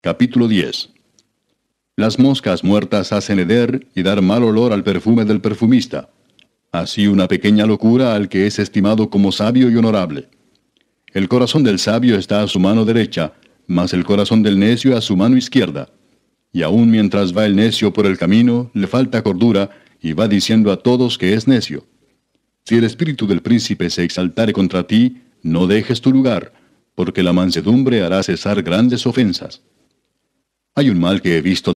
Capítulo 10 Las moscas muertas hacen heder y dar mal olor al perfume del perfumista. Así una pequeña locura al que es estimado como sabio y honorable. El corazón del sabio está a su mano derecha, mas el corazón del necio a su mano izquierda. Y aun mientras va el necio por el camino, le falta cordura, y va diciendo a todos que es necio. Si el espíritu del príncipe se exaltare contra ti, no dejes tu lugar, porque la mansedumbre hará cesar grandes ofensas. Hay un mal que he visto